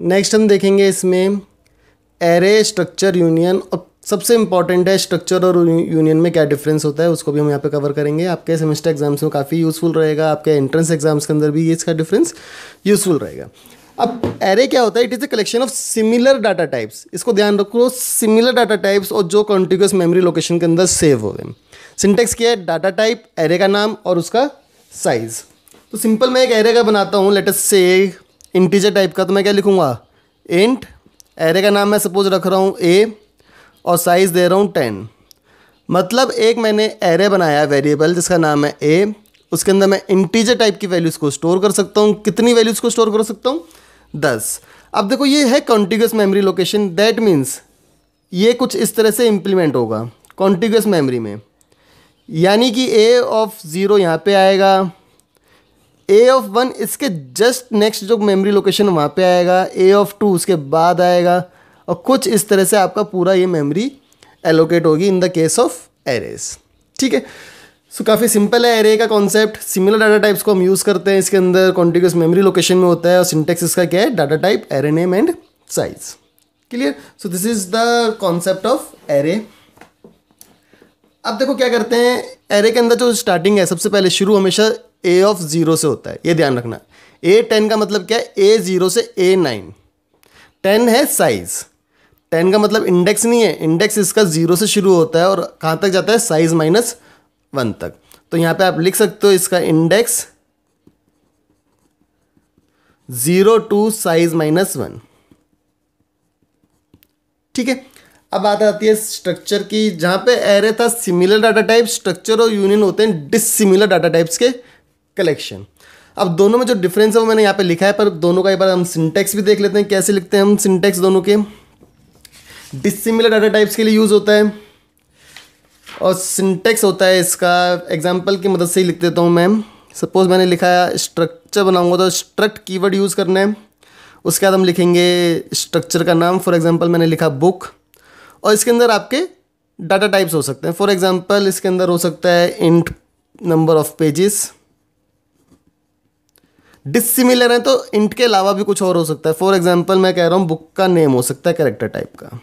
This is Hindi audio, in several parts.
नेक्स्ट हम देखेंगे इसमें एरे स्ट्रक्चर यूनियन और सबसे इंपॉर्टेंट है स्ट्रक्चर और यूनियन में क्या डिफरेंस होता है उसको भी हम यहाँ पे कवर करेंगे आपके सेमेस्टर एग्जाम्स में काफ़ी यूज़फुल रहेगा आपके एंट्रेंस एग्जाम्स के अंदर भी ये इसका डिफरेंस यूज़फुल रहेगा अब एरे क्या होता है it is a collection of similar data types इसको ध्यान रखो सिमिलर डाटा टाइप्स और जो कॉन्टिग्यूस मेमोरी लोकेशन के अंदर सेव हो गए सिंटेक्स क्या है डाटा टाइप एरे का नाम और उसका साइज तो सिंपल मैं एक एरे का बनाता हूँ लेटेस्ट से इंटीजर टाइप का तो मैं क्या लिखूँगा इंट एरे का नाम मैं सपोज रख रहा हूँ ए और साइज़ दे रहा हूँ टेन मतलब एक मैंने एरे बनाया वेरिएबल जिसका नाम है ए उसके अंदर मैं इंटीजर टाइप की वैल्यूज़ को स्टोर कर सकता हूँ कितनी वैल्यूज़ को स्टोर कर सकता हूँ दस अब देखो ये है contiguous memory location that means ये कुछ इस तरह से इम्प्लीमेंट होगा कॉन्टिगस मेमोरी में यानी कि ए ऑफ ज़ीरो यहाँ पे आएगा ए ऑफ वन इसके जस्ट नेक्स्ट जो मेमोरी लोकेशन वहाँ पे आएगा ए ऑफ टू उसके बाद आएगा और कुछ इस तरह से आपका पूरा ये मेमोरी एलोकेट होगी in the case of arrays ठीक है सो काफ़ी सिंपल है एरे का कॉन्सेप्ट सिमिलर डाटा टाइप्स को हम यूज़ करते हैं इसके अंदर कॉन्टिग्यूस मेमोरी लोकेशन में होता है और सिंटेक्स इसका क्या है data type array name and size clear so this is the concept of array अब देखो क्या करते हैं एरे के अंदर जो स्टार्टिंग है सबसे पहले शुरू हमेशा ए ऑफ ज़ीरो से होता है ये ध्यान रखना ए टेन का मतलब क्या है ए ज़ीरो से ए नाइन टेन है साइज़ टेन का मतलब इंडेक्स नहीं है इंडेक्स इसका ज़ीरो से शुरू होता है और कहाँ तक जाता है साइज़ माइनस वन तक तो यहाँ पे आप लिख सकते हो इसका index zero to size minus one ठीक है अब आता आती है स्ट्रक्चर की जहाँ पे एरे था सिमिलर डाटा टाइप स्ट्रक्चर और यूनियन होते हैं डिसिमिलर डाटा टाइप्स के कलेक्शन अब दोनों में जो डिफरेंस है वो मैंने यहाँ पे लिखा है पर दोनों का एक बार हम सिंटेक्स भी देख लेते हैं कैसे लिखते हैं हम सिंटेक्स दोनों के डिसिमिलर डाटा टाइप्स के लिए यूज़ होता है और सिंटेक्स होता है इसका एग्जाम्पल की मदद से ही लिख देता हूँ मैम सपोज मैंने लिखा है स्ट्रक्चर बनाऊंगा तो स्ट्रक्ट कीवर्ड यूज़ करना है उसके बाद हम लिखेंगे स्ट्रक्चर का नाम फॉर एग्जांपल मैंने लिखा बुक और इसके अंदर आपके डाटा टाइप्स हो सकते हैं फॉर एग्जांपल इसके अंदर हो सकता है int number of pages dissimilar हैं तो इंट के अलावा भी कुछ और हो सकता है फॉर एग्जाम्पल मैं कह रहा हूँ बुक का नेम हो सकता है कैरेक्टर टाइप का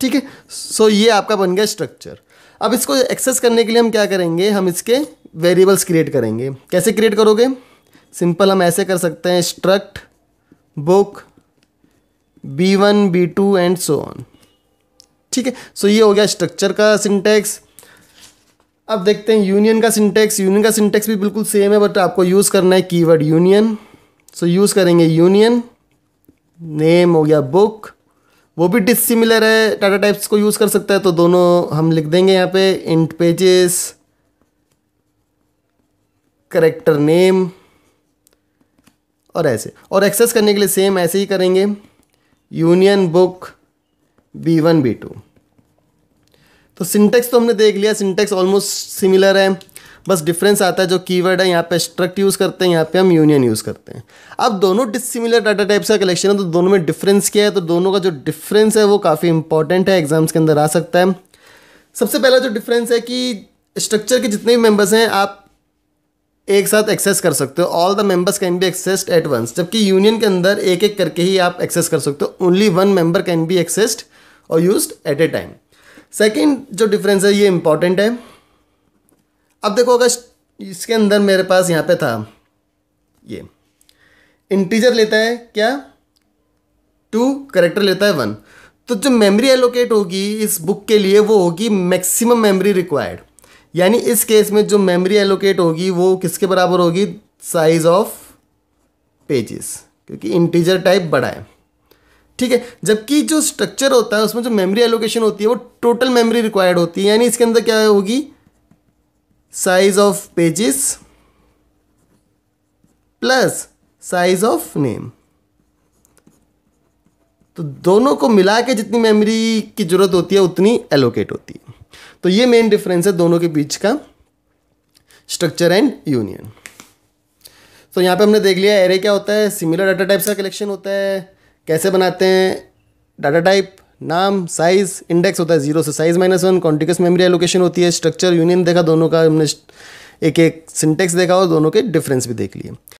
ठीक है सो ये आपका बन गया स्ट्रक्चर अब इसको एक्सेस करने के लिए हम क्या करेंगे हम इसके वेरिएबल्स क्रिएट करेंगे कैसे क्रिएट करोगे सिंपल हम ऐसे कर सकते हैं struct book b one b two and so on ठीक है सो ये हो गया स्ट्रक्चर का सिंटेक्स अब देखते हैं यूनियन का सिंटेक्स यूनियन का सिंटेक्स भी बिल्कुल सेम है बट आपको यूज़ करना है कीवर्ड यूनियन सो यूज़ करेंगे यूनियन नेम हो गया बुक वो भी डिसिमिलर है टाटा टाइप्स को यूज़ कर सकता है तो दोनों हम लिख देंगे यहाँ पे इंट पेजेस करेक्टर नेम और ऐसे और एक्सेस करने के लिए सेम ऐसे ही करेंगे union book b one b two तो सिंटेक्स तो हमने देख लिया सिंटेक्स ऑलमोस्ट सिमिलर है बस डिफरेंस आता है जो कीवर्ड है यहाँ पे स्ट्रक्ट यूज़ करते हैं यहाँ पे हम यूनियन यूज़ करते हैं अब दोनों डिसिमिलर डाटा टाइप्स का कलेक्शन है तो दोनों में डिफरेंस क्या है तो दोनों का जो डिफरेंस है वो काफ़ी इंपॉर्टेंट है एग्जाम्स के अंदर आ सकता है सबसे पहला जो डिफरेंस है कि स्ट्रक्चर के जितने भी मेम्बर्स हैं आप एक साथ एक्सेस कर सकते हो all the members can be accessed at once जबकि यूनियन के अंदर एक एक करके ही आप एक्सेस कर सकते हो only one member can be accessed और use at a time second जो डिफरेंस है ये इम्पॉर्टेंट है अब देखो अगर इसके अंदर मेरे पास यहाँ पे था ये इंटीजर लेता है क्या टू करेक्टर लेता है वन तो जो मेमोरी एलोकेट होगी इस बुक के लिए वो होगी मैक्सिमम मेमोरी रिक्वायर्ड यानी इस केस में जो मेमोरी एलोकेट होगी वो किसके बराबर होगी साइज ऑफ पेजेस क्योंकि इंटीजर टाइप बड़ा है ठीक है जबकि जो स्ट्रक्चर होता है उसमें जो मेमोरी एलोकेशन होती है वो टोटल मेमोरी रिक्वायर्ड होती है यानी इसके अंदर क्या होगी size of pages plus size of name तो दोनों को मिला के जितनी मेमोरी की ज़रूरत होती है उतनी एलोकेट होती है तो ये मेन डिफरेंस है दोनों के बीच का स्ट्रक्चर एंड यूनियन तो यहां पे हमने देख लिया एरे क्या होता है सिमिलर डाटा टाइप्स का कलेक्शन होता है कैसे बनाते हैं डाटा टाइप नाम साइज इंडेक्स होता है जीरो से size minus one contiguous memory allocation होती है स्ट्रक्चर यूनियन देखा दोनों का हमने एक एक सिंटेक्स देखा और दोनों के डिफरेंस भी देख लिए